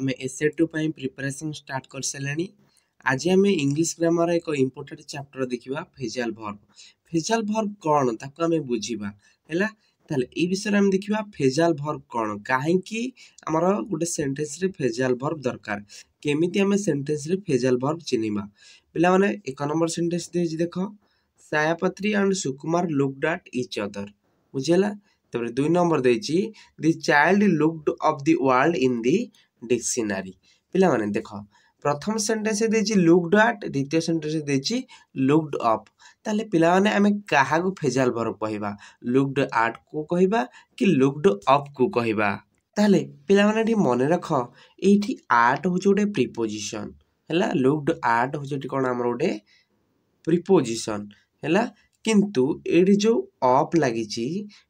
ଆମେ ଏସେ ଟୁ ପାଇଁ ପ୍ରିପାରେସନ୍ ଷ୍ଟାର୍ଟ କରିସାରିଲେଣି ଆଜି ଆମେ ଇଂଲିଶ ଗ୍ରାମର ଏକ ଇମ୍ପୋର୍ଟାଣ୍ଟ ଚାପ୍ଟର ଦେଖିବା ଫେଜାଲ ଭର୍ବ ଫେଜାଲ ଭର୍ବ କ'ଣ ତାକୁ ଆମେ ବୁଝିବା ହେଲା ତାହେଲେ ଏଇ ବିଷୟରେ ଆମେ ଦେଖିବା ଫେଜାଲ ଭର୍ବ କ'ଣ କାହିଁକି ଆମର ଗୋଟେ ସେଣ୍ଟେନ୍ସରେ ଫେଜାଲ ଭର୍ବ ଦରକାର କେମିତି ଆମେ ସେଣ୍ଟେନ୍ସରେ ଫେଜାଲ ଭର୍ବ ଚିହ୍ନିବା ପିଲାମାନେ ଏକ ନମ୍ବର ସେଣ୍ଟେନ୍ସ ଦେଇଛି ଦେଖ Sayapatri and Sukumar looked at each other ବୁଝିହେଲା ତାପରେ ଦୁଇ ନମ୍ବର ଦେଇଛି the child looked of the world in the dictionary ପିଲାମାନେ ଦେଖ ପ୍ରଥମ ସେଣ୍ଟେନ୍ସ ଦେଇଛି ଲୁକ୍ଡ ଆଟ୍ ଦ୍ୱିତୀୟ ସେଣ୍ଟେନ୍ସ ଦେଇଛି ଲୁକ୍ଡ ଅପ୍ ତାହେଲେ ପିଲାମାନେ ଆମେ କାହାକୁ ଫେଜାଲ ଭର କହିବା ଲୁକ୍ଡ ଆଟ୍କୁ କହିବା କି ଲୁକ୍ଡ ଅପ୍କୁ କହିବା ତାହେଲେ ପିଲାମାନେ ଏଠି ମନେ ରଖ ଏଇଠି ଆର୍ଟ ହେଉଛି ଗୋଟେ ପ୍ରିପୋଜିସନ୍ ହେଲା ଲୁକ୍ଡ ଆର୍ଟ ହେଉଛି ଏଠି କ'ଣ ଆମର ଗୋଟେ ପ୍ରିପୋଜିସନ୍ ହେଲା କିନ୍ତୁ ଏଇଠି ଯେଉଁ ଅପ୍ ଲାଗିଛି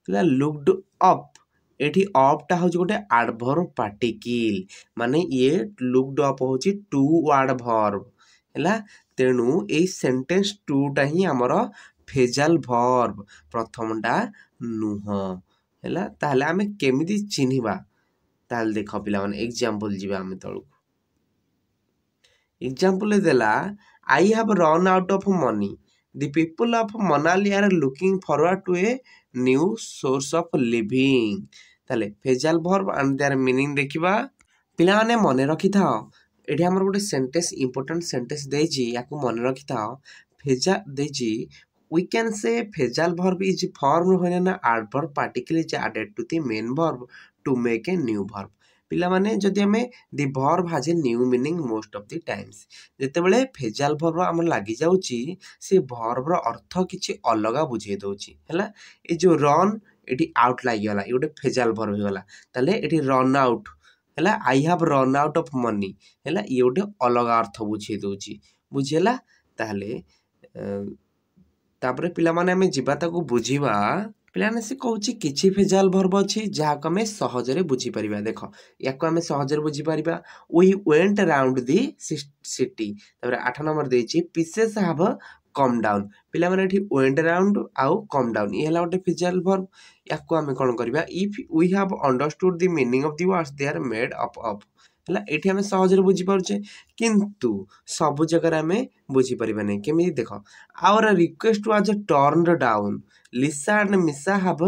ହେଲା ଲୁକ୍ଡ ଅପ୍ ଏଠି ଅପ୍ଟା ହେଉଛି ଗୋଟେ ଆଡ଼ଭର୍ବ ପାର୍ଟିକିଲ୍ ମାନେ ଇଏ ଲୁକ୍ଡ ଅପ୍ ହେଉଛି ଟୁ ୱାର୍ଡ଼ ଭର୍ବ ହେଲା ତେଣୁ ଏଇ ସେଣ୍ଟେନ୍ସ ଟୁଟା ହିଁ ଆମର ଫେଜାଲ୍ ଭର୍ବ ପ୍ରଥମଟା ନୁହଁ ହେଲା ତାହେଲେ ଆମେ କେମିତି ଚିହ୍ନିବା ତାହେଲେ ଦେଖ ପିଲାମାନେ ଏକ୍ଜାମ୍ପଲ୍ ଯିବା ଆମେ ତଳକୁ ଏକ୍ଜାମ୍ପଲ୍ ଦେଲା I have run out of money the people of Manali are looking forward to a new source of living ତାହେଲେ phrasal verb and their meaning ଦେଖିବା ପିଲାମାନେ ମନେ ରଖିଥାଅ ଏଠି ଆମର ଗୋଟେ ସେଣ୍ଟେନ୍ସ ଇମ୍ପୋର୍ଟାଣ୍ଟ ସେଣ୍ଟେନ୍ସ ଦେଇଛି ୟାକୁ ମନେ ରଖିଥାଅ ଫେଜା ଦେଇଛି we can say phasal verb is formed when an adverb particle is added to the main verb to make a new verb ପିଲାମାନେ ଯଦି ଆମେ the verb has a new meaning most of the times ଯେତେବେଳେ phrasal verb ଆମର ଲାଗିଯାଉଛି ସେ ଭର୍ବର ଅର୍ଥ କିଛି ଅଲଗା ବୁଝେଇ ଦେଉଛି ହେଲା ଏ ଯେଉଁ ରନ୍ ଏଠି ଆଉଟ୍ ଲାଗିଗଲା ଇଏ ଗୋଟେ ଫେଜାଲ୍ ଭର୍ବ ହେଇଗଲା ତାହେଲେ ଏଠି ରନ୍ ଆଉଟ୍ ହେଲା I have run out of money ହେଲା ଇଏ ଗୋଟେ ଅଲଗା ଅର୍ଥ ବୁଝେଇ ଦେଉଛି ବୁଝିହେଲା ତାହେଲେ ତାପରେ ପିଲାମାନେ ଆମେ ଯିବା ତାକୁ ବୁଝିବା ପିଲାମାନେ ସେ କହୁଛି କିଛି ଫେଜାଲ୍ ଭର୍ବ ଅଛି ଯାହାକୁ ଆମେ ସହଜରେ ବୁଝିପାରିବା ଦେଖ ୟାକୁ ଆମେ ସହଜରେ ବୁଝିପାରିବା we went round the city ତାପରେ ଆଠ ନମ୍ବର ଦେଇଛି ପିସେସ୍ ହାଭ୍ କମ୍ ଡାଉନ୍ ପିଲାମାନେ ଏଠି ୱେଣ୍ଟ ରାଉଣ୍ଡ ଆଉ କମ୍ ଡାଉନ୍ ଇଏ ହେଲା ଗୋଟେ ଫିଜିକାଲ୍ ଭର୍ବ ୟାକୁ ଆମେ କ'ଣ କରିବା if we have understood the meaning of the words they are made up of ହେଲା ଏଠି ଆମେ ସହଜରେ ବୁଝିପାରୁଛେ କିନ୍ତୁ ସବୁ ଜାଗାରେ ଆମେ ବୁଝିପାରିବାନି କେମିତି ଦେଖ our request was turn down Lisa and Misa have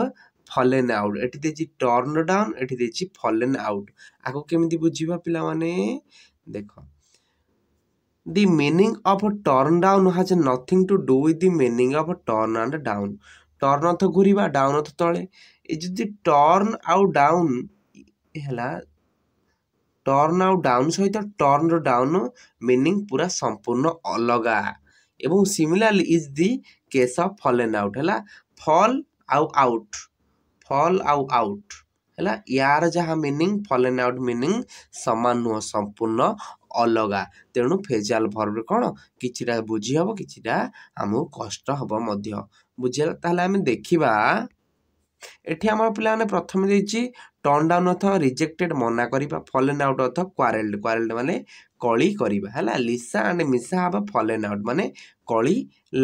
fallen out ଏଠି ଦେଇଛି ଟର୍ନ ଡାଉନ୍ ଏଠି ଦେଇଛି ଫଲେନ୍ ଆଉଟ୍ ଆକୁ କେମିତି ବୁଝିବା ପିଲାମାନେ ଦେଖ The meaning of a turn down has nothing to do with the meaning of a turn and down. Turn ଅର୍ଥ ଘୁରିବା ଡାଉନ୍ ଅର୍ଥ ତଳେ ଏ ଯଦି ଟର୍ନ ଆଉ ଡାଉନ୍ ହେଲା ଟର୍ନ ଆଉ ଡାଉନ୍ ସହିତ ଟର୍ନର ଡାଉନ୍ ମିନିଂ ପୁରା ସମ୍ପୂର୍ଣ୍ଣ ଅଲଗା ଏବଂ similarly is the case of fall and out ହେଲା ଫଲ୍ ଆଉ ଆଉଟ୍ ଫଲ୍ ଆଉ ଆଉଟ୍ ହେଲା ୟାର ଯାହା meaning fall and out meaning ସମାନ ନୁହଁ ସମ୍ପୂର୍ଣ୍ଣ ଅଲଗା ତେଣୁ ଫେଜାଲ୍ ଭର୍ବରେ କ'ଣ କିଛିଟା ବୁଝି କିଛିଟା ଆମକୁ କଷ୍ଟ ହେବ ମଧ୍ୟ ବୁଝିଗଲା ତାହେଲେ ଆମେ ଦେଖିବା ଏଠି ଆମର ପିଲାମାନେ ପ୍ରଥମେ ଦେଇଛି ଟର୍ନ ଡାଉନ୍ ଅର୍ଥ ରିଜେକ୍ଟେଡ୍ ମନା କରିବା ଫଲେନ୍ ଆଉଟ୍ ଅର୍ଥ କ୍ୱାରେଲ୍ଡ କ୍ୱାରେଲ୍ଡ ମାନେ କଳି କରିବା ହେଲା ଲିସା ଆଣ୍ଡ ମିଶା ହେବ ଫଲେନ୍ ଆଉଟ୍ ମାନେ କଳି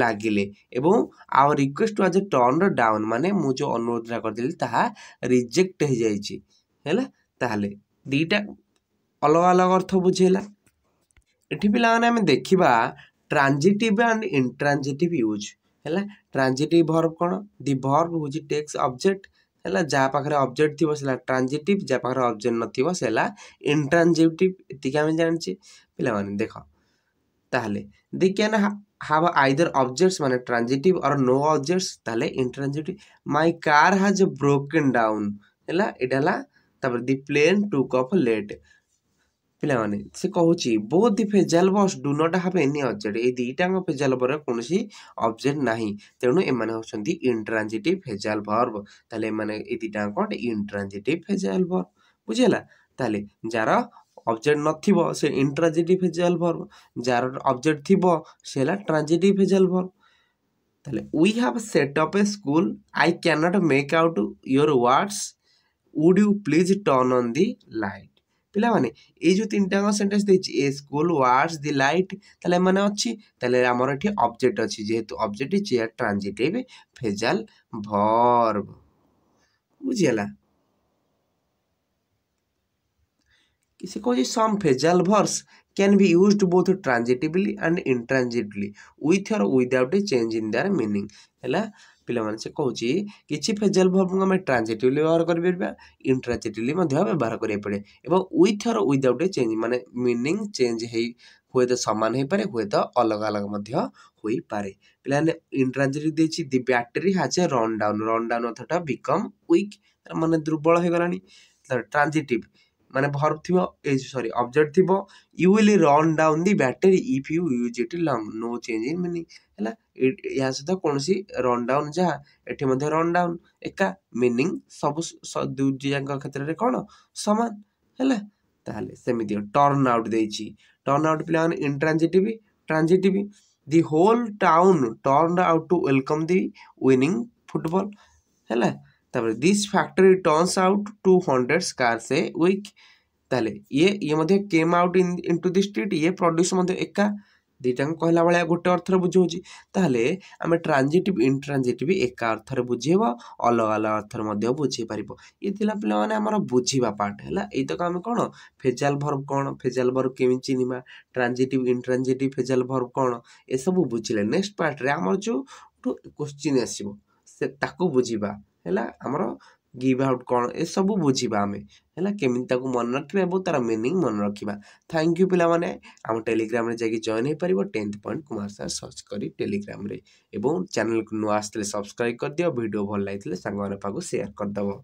ଲାଗିଲେ ଏବଂ ଆଉ ରିକ୍ୱେଷ୍ଟ ୱାଜ୍ ଟର୍ନ ଡାଉନ୍ ମାନେ ମୁଁ ଯେଉଁ ଅନୁରୋଧଟା କରିଥିଲି ତାହା ରିଜେକ୍ଟ ହେଇଯାଇଛି ହେଲା ତାହେଲେ ଦୁଇଟା ଅଲଗା ଅଲଗା ଅର୍ଥ ବୁଝେଇଲା ଏଠି ପିଲାମାନେ ଆମେ ଦେଖିବା ଟ୍ରାଞ୍ଜିଟିଭ୍ ଆଣ୍ଡ ଇଣ୍ଟ୍ରାଞ୍ଜିଟିଭ୍ ୟୁଜ୍ ହେଲା ଟ୍ରାଞ୍ଜିଟିଭ୍ ଭର୍ବ କ'ଣ ଦି ଭର୍ବ ହେଉଛି ଟେକ୍ସ ଅବଜେକ୍ଟ ହେଲା ଯାହା ପାଖରେ ଅବଜେକ୍ଟ ଥିବ ସେ ହେଲା ଟ୍ରାଞ୍ଜିଟିଭ୍ ଯାହା ପାଖରେ ଅବଜେକ୍ଟ ନଥିବ ସେ ହେଲା ଇଣ୍ଟ୍ରାଞ୍ଜିଟିଭ୍ ଏତିକି ଆମେ ଜାଣିଛେ ପିଲାମାନେ ଦେଖ ତାହେଲେ the can have either objects ମାନେ ଟ୍ରାଞ୍ଜିଟିଭ୍ ଅର୍ ନୋ ଅବଜେକ୍ଟସ୍ ତାହେଲେ intransitive my car has broken down ହେଲା ଏଇଟା ହେଲା ତାପରେ the plane took off late ପ୍ଲେୟାରମାନେ ସେ କହୁଛି both the phrasal verbs do not have any object ଏଇ ଦୁଇଟାଙ୍କ ଫେଜାଲ ବର୍ବର କୌଣସି ଅବଜେକ୍ଟ ନାହିଁ ତେଣୁ ଏମାନେ ହେଉଛନ୍ତି ଇଣ୍ଟ୍ରାଞ୍ଜିଟିଭ୍ ଫେଜାଲ ଭର୍ବ ତାହେଲେ ଏମାନେ ଏଇ ଦୁଇଟାଙ୍କ ଗୋଟେ ଇଣ୍ଟ୍ରାଞ୍ଜିଟିଭ୍ ଫେଜାଲ ଭର୍ବ ବୁଝିହେଲା ତାହେଲେ ଯାହାର ଅବଜେକ୍ଟ ନଥିବ ସେ ଇଣ୍ଟ୍ରାଞ୍ଜିଟିଭ୍ ଫେଜାଲ ଭର୍ବ ଯାହାର ଅବଜେକ୍ଟ ଥିବ ସେ ହେଲା ଟ୍ରାଞ୍ଜିଟିଭ୍ ଫେଜାଲ ଭର୍ବ তাহলে we have set up a school I cannot make out your words would you please turn on the light ପିଲାମାନେ ଏଇ ଯେଉଁ ତିନିଟାଙ୍କ ସେଣ୍ଟେନ୍ସ ଦେଇଛି a school words the light ତାହେଲେ ଏମାନେ ଅଛି ତାହେଲେ ଆମର ଏଠି ଅବଜେକ୍ଟ ଅଛି ଯେହେତୁ object is a transitive phrasal verb ବୁଝିଗଲା ସେ କହୁଛି some phrasal verbs can be used both transitively and intransitively with or without a change in their meaning ହେଲା ପିଲାମାନେ ସେ କହୁଛି କିଛି ଫେଜାଲ୍ ଭର୍ବକୁ ଆମେ ଟ୍ରାଞ୍ଜେଟିଭଲି ବ୍ୟବହାର କରିପାରିବା ଇଣ୍ଟ୍ରାଞ୍ଜେଟିଭଲି ମଧ୍ୟ ବ୍ୟବହାର କରିବାକୁ ପଡ଼େ ଏବଂ with or without a change ମାନେ ମିନିଂ ଚେଞ୍ଜ ହେଇ ହୁଏତ ସମାନ ହୋଇପାରେ ହୁଏତ ଅଲଗା ଅଲଗା ମଧ୍ୟ ହୋଇପାରେ ପିଲାମାନେ ଇଣ୍ଟ୍ରାଞ୍ଜେଟିଭ୍ ଦେଇଛି the battery has a run down run down ଅଥଟା ବିକମ୍ ୱିକ୍ ମାନେ ଦୁର୍ବଳ ହେଇଗଲାଣି ହୋଇଗଲାଣି ଟ୍ରାଞ୍ଜିଟିଭ୍ ମାନେ ଭର୍ବ ଥିବ ଏ ସରି ଅବଜେକ୍ଟ ଥିବ you will run down the battery if you use it long no change in meaning ହେଲା ଏହା ସହିତ କୌଣସି ରନ୍ ଡାଉନ୍ ଯାହା ଏଠି ମଧ୍ୟ ରନ୍ ଡାଉନ୍ ଏକା ମିନିଂ ସବୁ ଦୁଇଯାଙ୍କ କ୍ଷେତ୍ରରେ କ'ଣ ସମାନ ହେଲା ତାହେଲେ ସେମିତି ଟର୍ନ ଆଉଟ୍ ଦେଇଛି ଟର୍ନ ଆଉଟ୍ ପିଲାମାନେ intransitive transitive the whole town turn out to welcome the winning football ହେଲା তারপরে this factory turns out two hundred cars a week তাহলে ইয়ে ইয়ে মধ্যে came out in into the street ইয়ে produce ମଧ୍ୟ ଏକା ଦୁଇଟାଙ୍କୁ କହିଲା ଭଳିଆ ଗୋଟେ ଅର୍ଥରେ ବୁଝାଉଛି ତାହେଲେ ଆମେ ଟ୍ରାଞ୍ଜିଟିଭ୍ ଇଣ୍ଟ୍ରାଞ୍ଜିଟିଭ୍ ଏକା ଅର୍ଥରେ ବୁଝେଇବ ଅଲଗା ଅଲଗା ଅର୍ଥରେ ମଧ୍ୟ ବୁଝେଇ ପାରିବ ଇଏ ଥିଲା ପିଲାମାନେ ଆମର ବୁଝିବା ପାର୍ଟ ହେଲା ଏଇତକ ଆମେ କ'ଣ ଫେଜାଲ୍ ଭର୍ବ କ'ଣ ଫେଜାଲ୍ ଭର୍ବ କେମିତି ଚିହ୍ନିବା ଟ୍ରାଞ୍ଜିଟିଭ୍ ଇଣ୍ଟ୍ରାଞ୍ଜିଟିଭ୍ ଫେଜାଲ୍ ଭର୍ବ କ'ଣ ଏସବୁ ବୁଝିଲେ ନେକ୍ସଟ ପାର୍ଟରେ ଆମର ଯେଉଁଠୁ କୋଶ୍ଚିନ୍ ଆସିବ ସେ ତାକୁ ବୁଝିବା ହେଲା ଆମର ଗିଭ୍ ଆଉଟ୍ କ'ଣ ଏସବୁ ବୁଝିବା ଆମେ ହେଲା କେମିତି ତାକୁ ମନେ ରଖିବା ଏବଂ ତା'ର ମିନିଂ ମନେ ରଖିବା ଥ୍ୟାଙ୍କ ୟୁ ପିଲାମାନେ ଆମ ଟେଲିଗ୍ରାମରେ ଯାଇକି ଜଏନ୍ ହୋଇପାରିବ tenth point Kumar sir search କରି ଟେଲିଗ୍ରାମରେ ଏବଂ ଚ୍ୟାନେଲକୁ ନୂଆ ଆସିଥିଲେ ସବସ୍କ୍ରାଇବ୍ କରିଦିଅ ଭିଡ଼ିଓ ଭଲ ଲାଗିଥିଲେ ସାଙ୍ଗମାନଙ୍କ ପାଖକୁ ସେୟାର କରିଦେବ